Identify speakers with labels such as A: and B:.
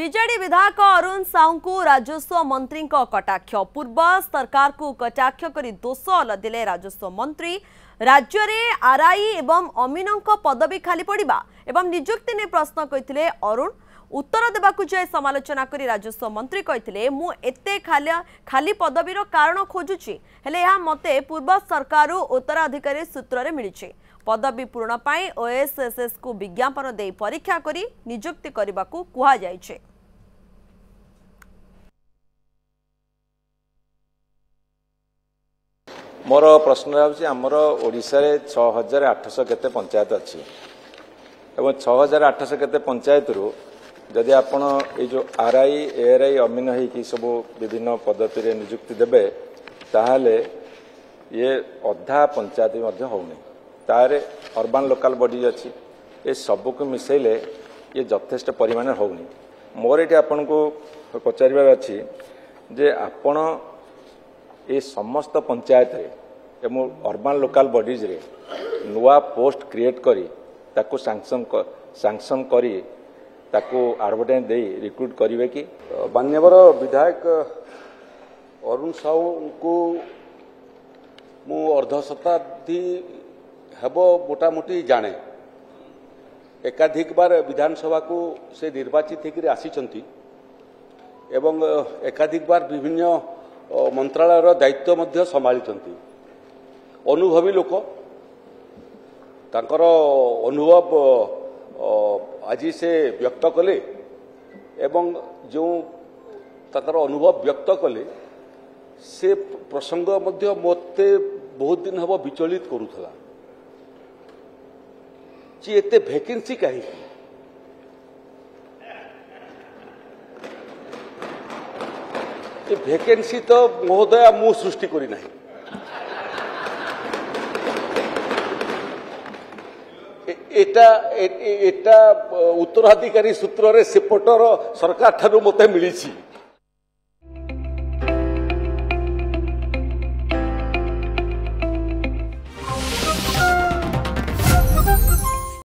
A: BJD বিধায়ক অরুণ সাঁউকু রাজস্ব মন্ত্রীক কটাক্ষ পূর্ব সরকারক কটাক্ষ করি দোষল দিলে রাজস্ব মন্ত্রী রাজ্যে আরআই এবং আমিননক পদবি খালি পড়িবা ଏବଂ ନିଯୁକ୍ତି ନେଇ ପ୍ରଶ୍ନ କହିଥିଲେ ଅରୁଣ ଉତ୍ତର ଦେବାକୁ ଯାଇ ସମାଲୋଚନା କରି ରାଜସ୍ୱ ମନ୍ତ୍ରୀ କହିଥିଲେ ମୁଁ ଏତେ ଖାଲି ଖାଲି ପଦବୀର କାରଣ ଖୋଜୁଛି ହେଲେ ଏହା ମୋତେ ପୂର୍ବ ସରକାରରୁ ଉତ୍ତରାଧିକାରୀ ସୂତ୍ରରେ ମିଳିଛି ପଦବୀ ପୂରଣ ପାଇଁ ଓଏସ୍ଏସ୍ଏସ୍କୁ ବିଜ୍ଞାପନ ଦେଇ ପରୀକ୍ଷା କରି ନିଯୁକ୍ତି କରିବାକୁ କୁହାଯାଇଛି
B: ମୋର ପ୍ରଶ୍ନ ହେଉଛି ଆମର ଓଡ଼ିଶାରେ ଛଅ ହଜାର ଆଠଶହ କେତେ ପଞ୍ଚାୟତ ଅଛି ଏବଂ ଛଅ ହଜାର ଆଠଶହ କେତେ ପଞ୍ଚାୟତରୁ ଯଦି ଆପଣ ଏଇ ଯେଉଁ ଆର୍ ଆର୍ଆଇ ଏଆର୍ଆଇ ଅମିନ ହୋଇକି ସବୁ ବିଭିନ୍ନ ପଦ୍ଧତିରେ ନିଯୁକ୍ତି ଦେବେ ତାହେଲେ ଇଏ ଅଧା ପଞ୍ଚାୟତ ବି ମଧ୍ୟ ହେଉନି ତାହାର ଅର୍ବାନ୍ ଲୋକାଲ୍ ବଡ଼ିଜ୍ ଅଛି ଏ ସବୁକୁ ମିଶାଇଲେ ଇଏ ଯଥେଷ୍ଟ ପରିମାଣରେ ହେଉନି ମୋର ଏଠି ଆପଣଙ୍କୁ ପଚାରିବାର ଅଛି ଯେ ଆପଣ ଏ ସମସ୍ତ ପଞ୍ଚାୟତରେ ଏବଂ ଅର୍ବାନ୍ ଲୋକାଲ୍ ବଡ଼ିଜରେ ନୂଆ ପୋଷ୍ଟ କ୍ରିଏଟ୍ କରି ତାକୁ ସାଙ୍କସନ୍ ସାଙ୍କସନ୍ କରି ତାକୁ ଆଡ଼ଭର୍ଟାଇଜ୍
C: ଦେଇ ରିକ୍ରୁଟ୍ କରିବେ କି ମାନ୍ୟବର ବିଧାୟକ ଅରୁଣ ସାହୁଙ୍କୁ ମୁଁ ଅର୍ଦ୍ଧ ଶତାବ୍ଦୀ ହେବ ମୋଟାମୋଟି ଜାଣେ ଏକାଧିକବାର ବିଧାନସଭାକୁ ସେ ନିର୍ବାଚିତ ହୋଇକରି ଆସିଛନ୍ତି ଏବଂ ଏକାଧିକବାର ବିଭିନ୍ନ ମନ୍ତ୍ରଣାଳୟର ଦାୟିତ୍ୱ ମଧ୍ୟ ସମ୍ଭାଳିଛନ୍ତି ଅନୁଭବୀ ଲୋକ ତାଙ୍କର ଅନୁଭବ ଆଜି ସେ ବ୍ୟକ୍ତ କଲେ ଏବଂ ଯେଉଁ ତାଙ୍କର ଅନୁଭବ ବ୍ୟକ୍ତ କଲେ ସେ ପ୍ରସଙ୍ଗ ମଧ୍ୟ ମୋତେ ବହୁତ ଦିନ ହେବ ବିଚଳିତ କରୁଥିଲା ଯେ ଏତେ ଭେକେନ୍ସି କାହିଁକି ଏ ଭେକେନ୍ସି ତ ମହୋଦୟ ମୁଁ ସୃଷ୍ଟି କରିନାହିଁ ଏଟା ଏଟା ଉତ୍ତରାଧିକାରୀ ସୂତ୍ରରେ ସେପଟର ସରକାର ଠାରୁ ମୋତେ ମିଳିଛି